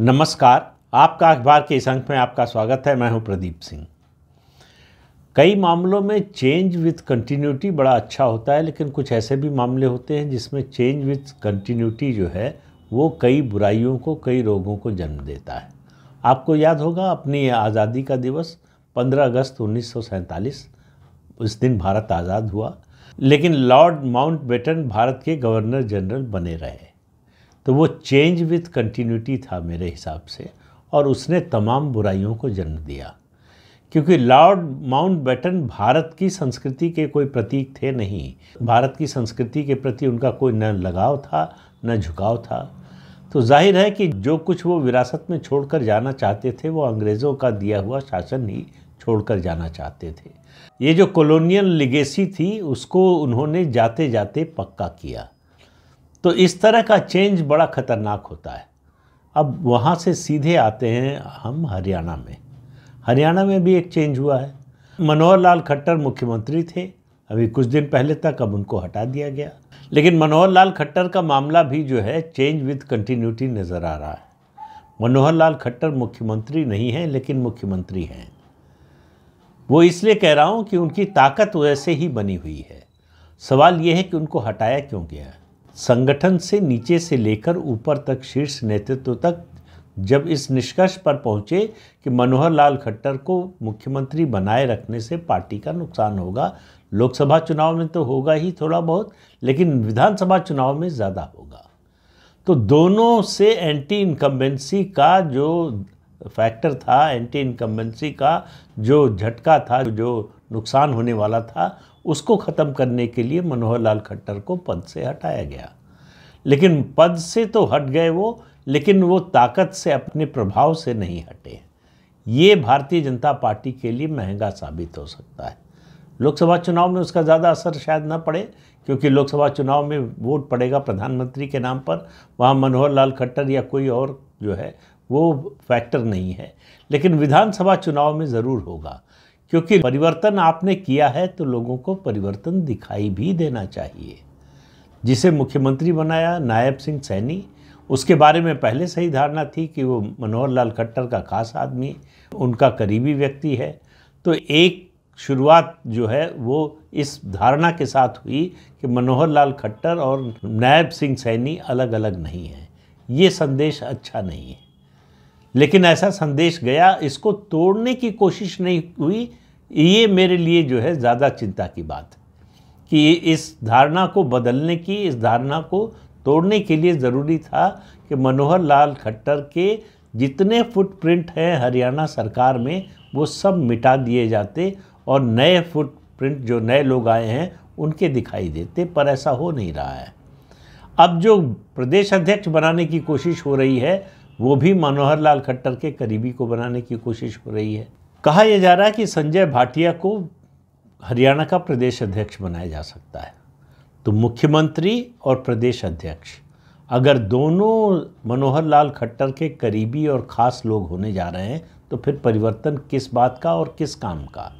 नमस्कार आपका अखबार के इस अंक में आपका स्वागत है मैं हूं प्रदीप सिंह कई मामलों में चेंज विथ कंटिन्यूटी बड़ा अच्छा होता है लेकिन कुछ ऐसे भी मामले होते हैं जिसमें चेंज विथ कंटिन्यूटी जो है वो कई बुराइयों को कई रोगों को जन्म देता है आपको याद होगा अपनी आज़ादी का दिवस 15 अगस्त उन्नीस उस दिन भारत आज़ाद हुआ लेकिन लॉर्ड माउंट भारत के गवर्नर जनरल बने रहे तो वो चेंज विथ कंटिन्यूटी था मेरे हिसाब से और उसने तमाम बुराइयों को जन्म दिया क्योंकि लॉर्ड माउंट बैटन भारत की संस्कृति के कोई प्रतीक थे नहीं भारत की संस्कृति के प्रति उनका कोई न लगाव था न झुकाव था तो जाहिर है कि जो कुछ वो विरासत में छोड़कर जाना चाहते थे वो अंग्रेज़ों का दिया हुआ शासन ही छोड़कर जाना चाहते थे ये जो कॉलोनियल लिगेसी थी उसको उन्होंने जाते जाते पक्का किया तो इस तरह का चेंज बड़ा खतरनाक होता है अब वहाँ से सीधे आते हैं हम हरियाणा में हरियाणा में भी एक चेंज हुआ है मनोहर लाल खट्टर मुख्यमंत्री थे अभी कुछ दिन पहले तक अब उनको हटा दिया गया लेकिन मनोहर लाल खट्टर का मामला भी जो है चेंज विद कंटिन्यूटी नज़र आ रहा है मनोहर लाल खट्टर मुख्यमंत्री नहीं हैं लेकिन मुख्यमंत्री हैं वो इसलिए कह रहा हूँ कि उनकी ताकत वैसे ही बनी हुई है सवाल ये है कि उनको हटाया क्यों गया है संगठन से नीचे से लेकर ऊपर तक शीर्ष नेतृत्व तक जब इस निष्कर्ष पर पहुंचे कि मनोहर लाल खट्टर को मुख्यमंत्री बनाए रखने से पार्टी का नुकसान होगा लोकसभा चुनाव में तो होगा ही थोड़ा बहुत लेकिन विधानसभा चुनाव में ज़्यादा होगा तो दोनों से एंटी इनकम्बेंसी का जो फैक्टर था एंटी इनकम्बेंसी का जो झटका था जो नुकसान होने वाला था उसको ख़त्म करने के लिए मनोहर लाल खट्टर को पद से हटाया गया लेकिन पद से तो हट गए वो लेकिन वो ताकत से अपने प्रभाव से नहीं हटे ये भारतीय जनता पार्टी के लिए महंगा साबित हो सकता है लोकसभा चुनाव में उसका ज़्यादा असर शायद न पड़े क्योंकि लोकसभा चुनाव में वोट पड़ेगा प्रधानमंत्री के नाम पर वहाँ मनोहर लाल खट्टर या कोई और जो है वो फैक्टर नहीं है लेकिन विधानसभा चुनाव में ज़रूर होगा क्योंकि परिवर्तन आपने किया है तो लोगों को परिवर्तन दिखाई भी देना चाहिए जिसे मुख्यमंत्री बनाया नायब सिंह सैनी उसके बारे में पहले सही धारणा थी कि वो मनोहर लाल खट्टर का खास आदमी उनका करीबी व्यक्ति है तो एक शुरुआत जो है वो इस धारणा के साथ हुई कि मनोहर लाल खट्टर और नायब सिंह सैनी अलग अलग नहीं हैं ये संदेश अच्छा नहीं है लेकिन ऐसा संदेश गया इसको तोड़ने की कोशिश नहीं हुई ये मेरे लिए जो है ज़्यादा चिंता की बात कि इस धारणा को बदलने की इस धारणा को तोड़ने के लिए ज़रूरी था कि मनोहर लाल खट्टर के जितने फुटप्रिंट हैं हरियाणा सरकार में वो सब मिटा दिए जाते और नए फुटप्रिंट जो नए लोग आए हैं उनके दिखाई देते पर ऐसा हो नहीं रहा है अब जो प्रदेश अध्यक्ष बनाने की कोशिश हो रही है वो भी मनोहर लाल खट्टर के करीबी को बनाने की कोशिश हो रही है कहा यह जा रहा है कि संजय भाटिया को हरियाणा का प्रदेश अध्यक्ष बनाया जा सकता है तो मुख्यमंत्री और प्रदेश अध्यक्ष अगर दोनों मनोहर लाल खट्टर के करीबी और ख़ास लोग होने जा रहे हैं तो फिर परिवर्तन किस बात का और किस काम का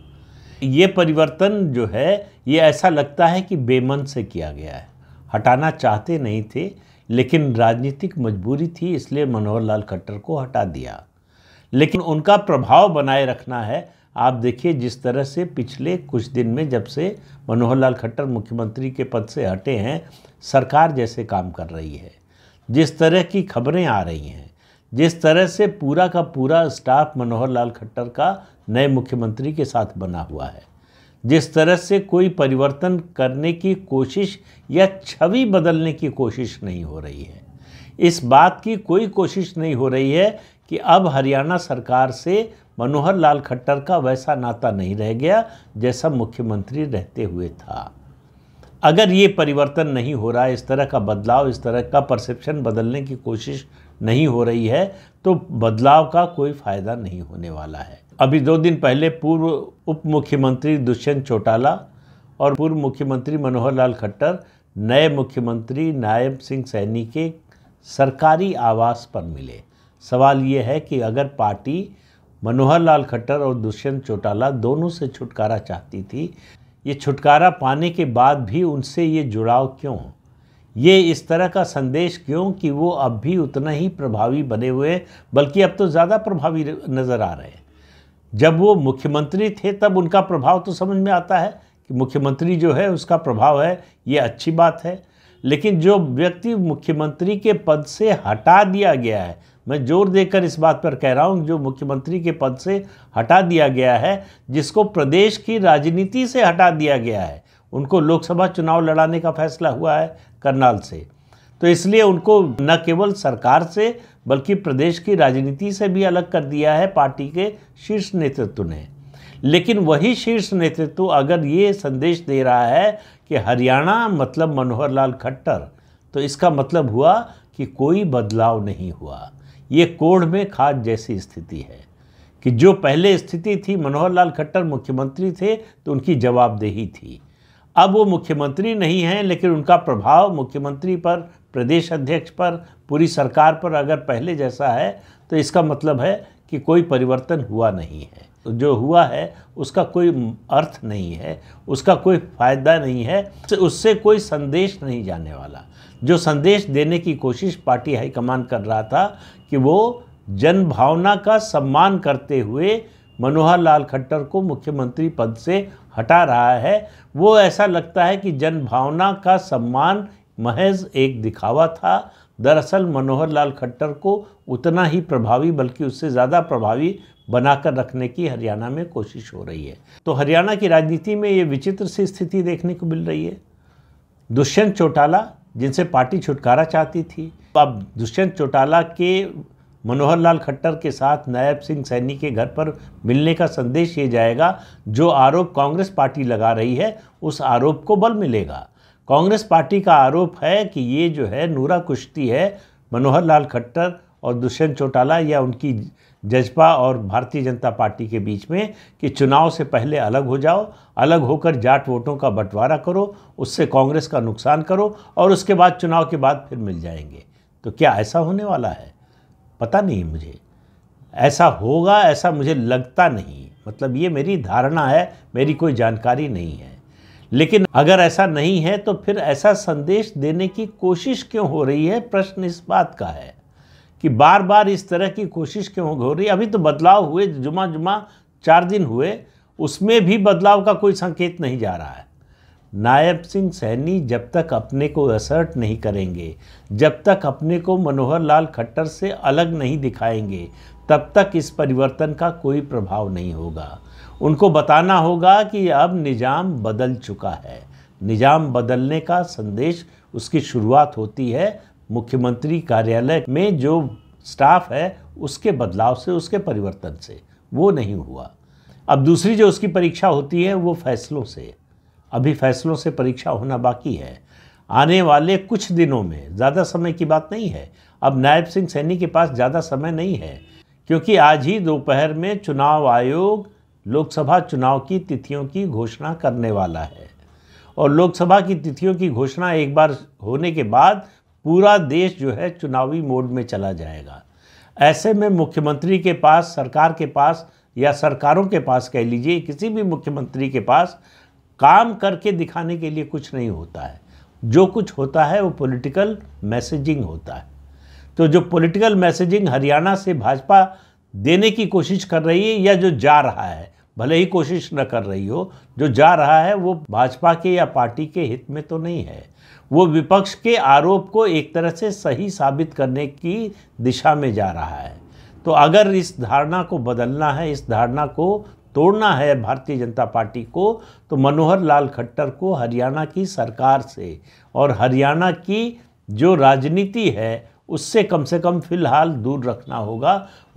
ये परिवर्तन जो है ये ऐसा लगता है कि बेमन से किया गया है हटाना चाहते नहीं थे लेकिन राजनीतिक मजबूरी थी इसलिए मनोहर लाल खट्टर को हटा दिया लेकिन उनका प्रभाव बनाए रखना है आप देखिए जिस तरह से पिछले कुछ दिन में जब से मनोहर लाल खट्टर मुख्यमंत्री के पद से हटे हैं सरकार जैसे काम कर रही है जिस तरह की खबरें आ रही हैं जिस तरह से पूरा का पूरा स्टाफ मनोहर लाल खट्टर का नए मुख्यमंत्री के साथ बना हुआ है जिस तरह से कोई परिवर्तन करने की कोशिश या छवि बदलने की कोशिश नहीं हो रही है इस बात की कोई कोशिश नहीं हो रही है कि अब हरियाणा सरकार से मनोहर लाल खट्टर का वैसा नाता नहीं रह गया जैसा मुख्यमंत्री रहते हुए था अगर ये परिवर्तन नहीं हो रहा है इस तरह का बदलाव इस तरह का परसेप्शन बदलने की कोशिश नहीं हो रही है तो बदलाव का कोई फायदा नहीं होने वाला है अभी दो दिन पहले पूर्व उप मुख्यमंत्री दुष्यंत चौटाला और पूर्व मुख्यमंत्री मनोहर लाल खट्टर नए मुख्यमंत्री नायब सिंह सैनी के सरकारी आवास पर मिले सवाल ये है कि अगर पार्टी मनोहर लाल खट्टर और दुष्यंत चौटाला दोनों से छुटकारा चाहती थी ये छुटकारा पाने के बाद भी उनसे ये जुड़ाव क्यों ये इस तरह का संदेश क्यों कि वो अब भी उतना ही प्रभावी बने हुए हैं बल्कि अब तो ज़्यादा प्रभावी नज़र आ रहे हैं जब वो मुख्यमंत्री थे तब उनका प्रभाव तो समझ में आता है कि मुख्यमंत्री जो है उसका प्रभाव है ये अच्छी बात है लेकिन जो व्यक्ति मुख्यमंत्री के पद से हटा दिया गया है मैं जोर देकर इस बात पर कह रहा हूँ जो मुख्यमंत्री के पद से हटा दिया गया है जिसको प्रदेश की राजनीति से हटा दिया गया है उनको लोकसभा चुनाव लड़ाने का फैसला हुआ है करनाल से तो इसलिए उनको न केवल सरकार से बल्कि प्रदेश की राजनीति से भी अलग कर दिया है पार्टी के शीर्ष नेतृत्व ने लेकिन वही शीर्ष नेतृत्व अगर ये संदेश दे रहा है कि हरियाणा मतलब मनोहर लाल खट्टर तो इसका मतलब हुआ कि कोई बदलाव नहीं हुआ ये कोढ़ में खाद जैसी स्थिति है कि जो पहले स्थिति थी मनोहर लाल खट्टर मुख्यमंत्री थे तो उनकी जवाबदेही थी अब वो मुख्यमंत्री नहीं हैं लेकिन उनका प्रभाव मुख्यमंत्री पर प्रदेश अध्यक्ष पर पूरी सरकार पर अगर पहले जैसा है तो इसका मतलब है कि कोई परिवर्तन हुआ नहीं है जो हुआ है उसका कोई अर्थ नहीं है उसका कोई फायदा नहीं है उससे कोई संदेश नहीं जाने वाला जो संदेश देने की कोशिश पार्टी हाईकमान कर रहा था कि वो जन भावना का सम्मान करते हुए मनोहर लाल खट्टर को मुख्यमंत्री पद से हटा रहा है वो ऐसा लगता है कि जनभावना का सम्मान महज एक दिखावा था दरअसल मनोहर लाल खट्टर को उतना ही प्रभावी बल्कि उससे ज़्यादा प्रभावी बनाकर रखने की हरियाणा में कोशिश हो रही है तो हरियाणा की राजनीति में ये विचित्र सी स्थिति देखने को मिल रही है दुष्यंत चौटाला जिनसे पार्टी छुटकारा चाहती थी अब दुष्यंत चौटाला के मनोहर लाल खट्टर के साथ नायब सिंह सैनी के घर पर मिलने का संदेश ये जाएगा जो आरोप कांग्रेस पार्टी लगा रही है उस आरोप को बल मिलेगा कांग्रेस पार्टी का आरोप है कि ये जो है नूरा कुश्ती है मनोहर लाल खट्टर और दुष्यंत चौटाला या उनकी जजपा और भारतीय जनता पार्टी के बीच में कि चुनाव से पहले अलग हो जाओ अलग होकर जाट वोटों का बंटवारा करो उससे कांग्रेस का नुकसान करो और उसके बाद चुनाव के बाद फिर मिल जाएंगे तो क्या ऐसा होने वाला है पता नहीं मुझे ऐसा होगा ऐसा मुझे लगता नहीं मतलब ये मेरी धारणा है मेरी कोई जानकारी नहीं है लेकिन अगर ऐसा नहीं है तो फिर ऐसा संदेश देने की कोशिश क्यों हो रही है प्रश्न इस बात का है कि बार बार इस तरह की कोशिश क्यों हो रही है अभी तो बदलाव हुए जुमा जुमा चार दिन हुए उसमें भी बदलाव का कोई संकेत नहीं जा रहा है नायब सिंह सैनी जब तक अपने को असर्ट नहीं करेंगे जब तक अपने को मनोहर लाल खट्टर से अलग नहीं दिखाएंगे तब तक इस परिवर्तन का कोई प्रभाव नहीं होगा उनको बताना होगा कि अब निज़ाम बदल चुका है निज़ाम बदलने का संदेश उसकी शुरुआत होती है मुख्यमंत्री कार्यालय में जो स्टाफ है उसके बदलाव से उसके परिवर्तन से वो नहीं हुआ अब दूसरी जो उसकी परीक्षा होती है वो फैसलों से अभी फैसलों से परीक्षा होना बाकी है आने वाले कुछ दिनों में ज़्यादा समय की बात नहीं है अब नायब सिंह सैनी के पास ज़्यादा समय नहीं है क्योंकि आज ही दोपहर में चुनाव आयोग लोकसभा चुनाव की तिथियों की घोषणा करने वाला है और लोकसभा की तिथियों की घोषणा एक बार होने के बाद पूरा देश जो है चुनावी मोड में चला जाएगा ऐसे में मुख्यमंत्री के पास सरकार के पास या सरकारों के पास कह लीजिए किसी भी मुख्यमंत्री के पास काम करके दिखाने के लिए कुछ नहीं होता है जो कुछ होता है वो पॉलिटिकल मैसेजिंग होता है तो जो पॉलिटिकल मैसेजिंग हरियाणा से भाजपा देने की कोशिश कर रही है या जो जा रहा है भले ही कोशिश न कर रही हो जो जा रहा है वो भाजपा के या पार्टी के हित में तो नहीं है वो विपक्ष के आरोप को एक तरह से सही साबित करने की दिशा में जा रहा है तो अगर इस धारणा को बदलना है इस धारणा को तोड़ना है भारतीय जनता पार्टी को तो मनोहर लाल खट्टर को हरियाणा की सरकार से और हरियाणा की जो राजनीति है उससे कम से कम फिलहाल दूर रखना होगा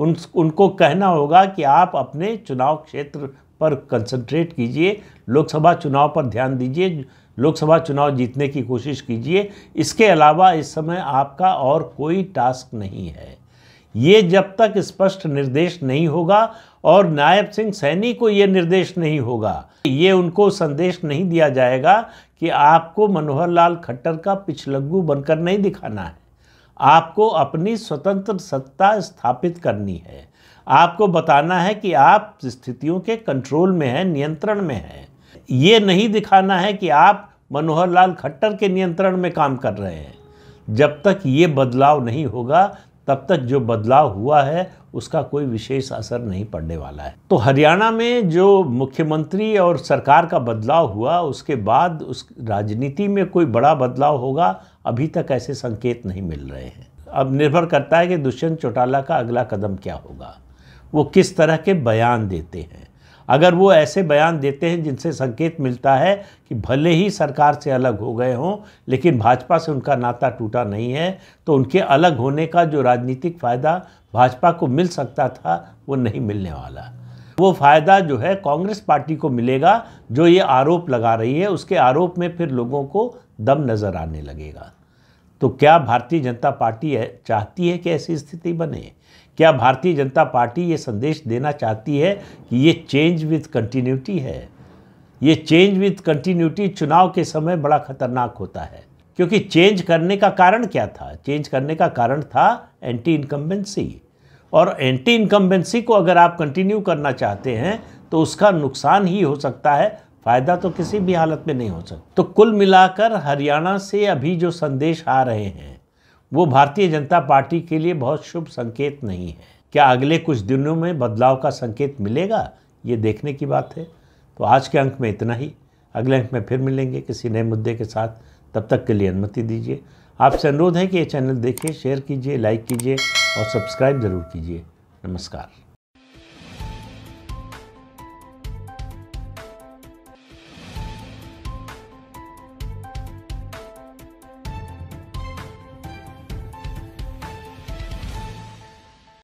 उन उनको कहना होगा कि आप अपने चुनाव क्षेत्र पर कंसंट्रेट कीजिए लोकसभा चुनाव पर ध्यान दीजिए लोकसभा चुनाव जीतने की कोशिश कीजिए इसके अलावा इस समय आपका और कोई टास्क नहीं है ये जब तक स्पष्ट निर्देश नहीं होगा और नायब सिंह सैनी को ये निर्देश नहीं होगा ये उनको संदेश नहीं दिया जाएगा कि आपको मनोहर लाल खट्टर का पिछलग्गू बनकर नहीं दिखाना है आपको अपनी स्वतंत्र सत्ता स्थापित करनी है आपको बताना है कि आप स्थितियों के कंट्रोल में हैं नियंत्रण में हैं ये नहीं दिखाना है कि आप मनोहर लाल खट्टर के नियंत्रण में काम कर रहे हैं जब तक ये बदलाव नहीं होगा तब तक जो बदलाव हुआ है उसका कोई विशेष असर नहीं पड़ने वाला है तो हरियाणा में जो मुख्यमंत्री और सरकार का बदलाव हुआ उसके बाद उस राजनीति में कोई बड़ा बदलाव होगा अभी तक ऐसे संकेत नहीं मिल रहे हैं अब निर्भर करता है कि दुष्यंत चौटाला का अगला कदम क्या होगा वो किस तरह के बयान देते हैं अगर वो ऐसे बयान देते हैं जिनसे संकेत मिलता है कि भले ही सरकार से अलग हो गए हों लेकिन भाजपा से उनका नाता टूटा नहीं है तो उनके अलग होने का जो राजनीतिक फ़ायदा भाजपा को मिल सकता था वो नहीं मिलने वाला वो फ़ायदा जो है कांग्रेस पार्टी को मिलेगा जो ये आरोप लगा रही है उसके आरोप में फिर लोगों को दम नज़र आने लगेगा तो क्या भारतीय जनता पार्टी चाहती है कि ऐसी स्थिति बने क्या भारतीय जनता पार्टी ये संदेश देना चाहती है कि ये चेंज विथ कंटिन्यूटी है ये चेंज विथ कंटिन्यूटी चुनाव के समय बड़ा खतरनाक होता है क्योंकि चेंज करने का कारण क्या था चेंज करने का कारण था एंटी इनकम्बेंसी और एंटी इनकम्बेंसी को अगर आप कंटिन्यू करना चाहते हैं तो उसका नुकसान ही हो सकता है फ़ायदा तो किसी भी हालत में नहीं हो सकता तो कुल मिलाकर हरियाणा से अभी जो संदेश आ रहे हैं वो भारतीय जनता पार्टी के लिए बहुत शुभ संकेत नहीं है क्या अगले कुछ दिनों में बदलाव का संकेत मिलेगा ये देखने की बात है तो आज के अंक में इतना ही अगले अंक में फिर मिलेंगे किसी नए मुद्दे के साथ तब तक के लिए अनुमति दीजिए आपसे अनुरोध है कि ये चैनल देखिए शेयर कीजिए लाइक कीजिए और सब्सक्राइब ज़रूर कीजिए नमस्कार